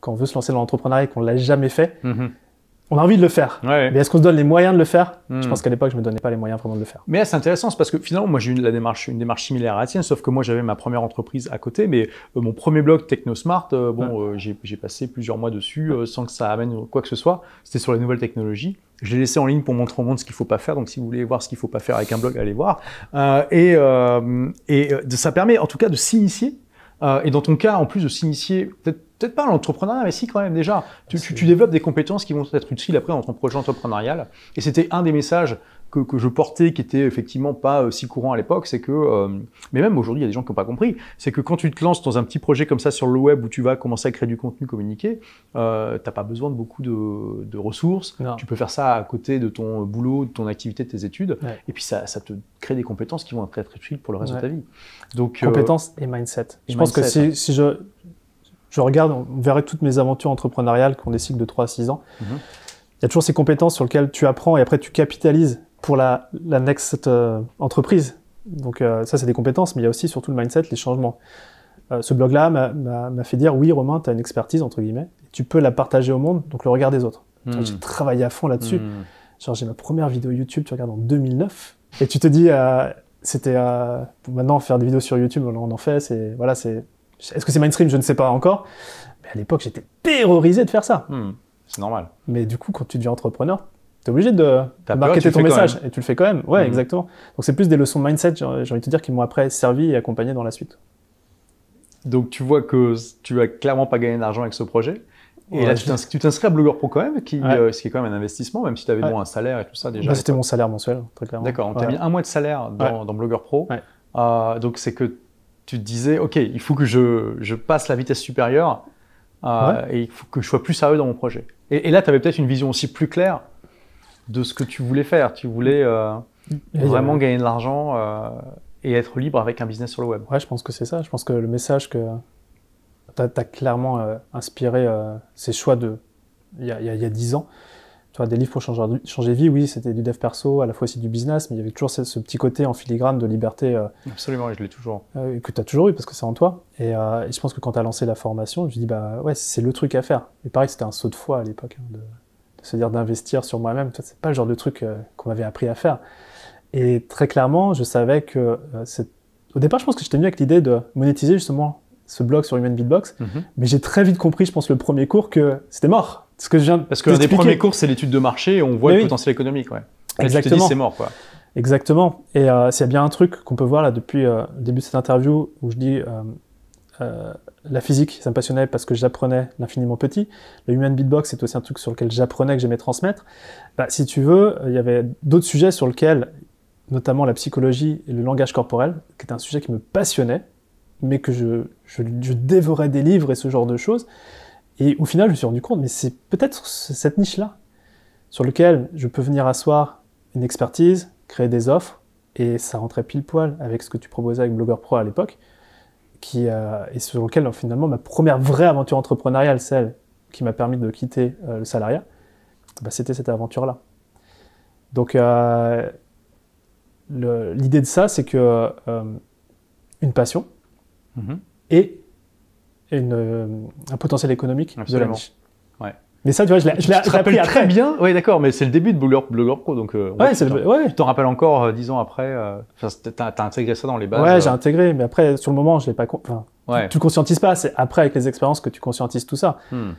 quand on veut se lancer dans l'entrepreneuriat et qu'on l'a jamais fait, mhm. on a envie de le faire. Mais est-ce qu'on se donne les moyens de le faire Je mhm. pense qu'à l'époque, je me donnais pas les moyens vraiment de le faire. Mais c'est intéressant, parce que finalement, moi, j'ai eu la démarche, une démarche similaire à la tienne, sauf que moi, j'avais ma première entreprise à côté, mais euh, mon premier blog TechnoSmart, euh, bon, euh, j'ai passé plusieurs mois dessus sans que ça amène quoi que ce soit. C'était sur les nouvelles technologies. Je l'ai laissé en ligne pour montrer au monde ce qu'il faut pas faire. Donc, si vous voulez voir ce qu'il faut pas faire avec un blog, allez voir. et et ça permet, en tout cas, de s'initier. et dans ton cas, en plus de s'initier, peut-être peut-être pas l'entrepreneuriat, mais si quand même déjà. Tu, développes des compétences qui vont être utiles après dans ton projet entrepreneurial. Et c'était un des messages que, que, je portais qui était effectivement pas euh, si courant à l'époque, c'est que, euh, mais même aujourd'hui, il y a des gens qui n'ont pas compris, c'est que quand tu te lances dans un petit projet comme ça sur le web où tu vas commencer à créer du contenu communiqué, euh, n'as pas besoin de beaucoup de, ressources. Tu peux faire ça à côté de ton boulot, de ton activité, de tes études. Et puis ça, ça, te crée des compétences qui vont être très utiles pour le reste de ta vie. Donc, euh, compétences et mindset. je pense que si je je regarde, on verrait toutes mes aventures entrepreneuriales qui ont des cycles de 3 à 6 ans. Mhm. Il y a toujours ces compétences sur lesquelles tu apprends et après tu capitalises pour la, la next euh, entreprise. Donc euh, ça, c'est des compétences, mais il y a aussi surtout le mindset, les changements. Euh, ce blog-là m'a fait dire, oui, Romain, tu as une expertise, entre guillemets, tu peux la partager au monde, donc le regard des autres. Hmm. J'ai travaillé à fond là-dessus. Hmm. Genre, j'ai ma première vidéo YouTube, tu regardes en 2009, et tu te dis, c'était... maintenant, faire des vidéos sur YouTube, on en fait, c'est... Voilà, c'est est-ce que c'est mainstream Je ne sais pas encore. Mais à l'époque, j'étais terrorisé de faire ça. Hmm, c'est normal. Mais du coup, quand tu deviens entrepreneur, tu es obligé de, de marketer ton message et tu le fais quand même. Ouais, hmm. exactement. Donc c'est plus des leçons de mindset, j'ai envie de te dire, qui m'ont après servi et accompagné dans la suite. Donc tu vois que tu as clairement pas gagné d'argent avec ce projet. Et là, tu t'inscris à Blogueur Pro quand même, qui, euh, ce qui est quand même un investissement, même si tu avais bon, un salaire et tout ça déjà. Bah, c'était mon salaire mensuel, très clairement. D'accord, on t'a mis un mois de salaire dans, dans Blogueur Pro. Euh, donc c'est que tu te disais, OK, il faut que je, passe la vitesse supérieure euh, et il faut que je sois plus sérieux dans mon projet. Et, là, tu avais peut-être une vision aussi plus claire de ce que tu voulais faire. Tu voulais euh, vraiment euh, gagner de l'argent et être libre avec un business sur le web. Ouais, je pense que c'est ça. Je pense que le message que tu as, clairement inspiré ces choix de il y a, dix ans, tu vois, des livres pour changer, changer vie, oui, c'était du dev perso, à la fois aussi du business, mais il y avait toujours ce, petit côté en filigrane de liberté. Euh, Absolument, je l'ai toujours. Euh, que tu as toujours eu parce que c'est en toi. Et, euh, je pense que quand tu as lancé la formation, je me dis, bah ouais, c'est le truc à faire. Et pareil, c'était un saut de foi à l'époque, hein, de, se dire d'investir sur moi-même. C'est pas le genre de truc qu'on m'avait appris à faire. Et très clairement, je savais que. au départ, je pense que j'étais mieux avec l'idée de monétiser justement ce blog sur Human Beatbox. Mhm. Mais j'ai très vite compris, je pense, le premier cours que c'était mort. Ce que je viens Parce que l'un des premiers cours, c'est l'étude de marché et on voit le potentiel économique. Exactement. c'est mort, quoi. Exactement. Et c'est euh, s'il y a bien un truc qu'on peut voir là depuis euh, le début de cette interview où je dis euh, la physique, ça me passionnait parce que j'apprenais l'infiniment petit. Le human beatbox, c'est aussi un truc sur lequel j'apprenais, que j'aimais transmettre. Bah, si tu veux, il y avait d'autres sujets sur lesquels, notamment la psychologie et le langage corporel, qui est un sujet qui me passionnait, mais que je, je, dévorais des livres et ce genre de choses. Et au final, je me suis rendu compte, mais c'est peut-être cette niche-là sur laquelle je peux venir asseoir une expertise, créer des offres, et ça rentrait pile poil avec ce que tu proposais avec Blogger Pro à l'époque, qui euh, et sur lequel finalement ma première vraie aventure entrepreneuriale, celle qui m'a permis de quitter euh, le salariat, bah, c'était cette aventure-là. Donc euh, l'idée de ça, c'est que une passion, Mhm. et euh, un potentiel économique de la niche. Ouais. Mais ça, tu vois, je l'ai, je, très bien. Oui, d'accord, mais c'est le début de Blogger, Pro, donc euh, ouais, ouais. tu t'en rappelles encore euh, dix ans après. tu as intégré ça dans les bases. Ouais, j'ai intégré, mais après, sur le moment, je l'ai pas. Enfin, tu, conscientises pas. C'est après, avec les expériences, que tu conscientises tout ça. Hmm.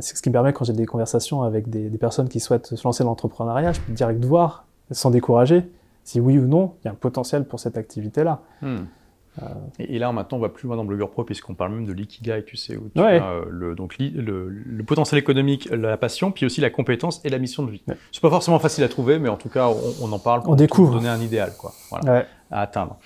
c'est ce qui me permet quand j'ai des conversations avec des, personnes qui souhaitent se lancer dans l'entrepreneuriat, je peux direct voir, sans décourager, si oui ou non, il y a un potentiel pour cette activité-là. Hmm. Euh, et, là, maintenant, on va plus loin dans Blogger Pro, puisqu'on parle même de l'ikigai, tu sais, où tu as euh, le, donc, le, potentiel économique, la passion, puis aussi la compétence et la mission de vie. C'est pas forcément facile à trouver, mais en tout cas, on, en parle pour on donner un idéal quoi, à atteindre.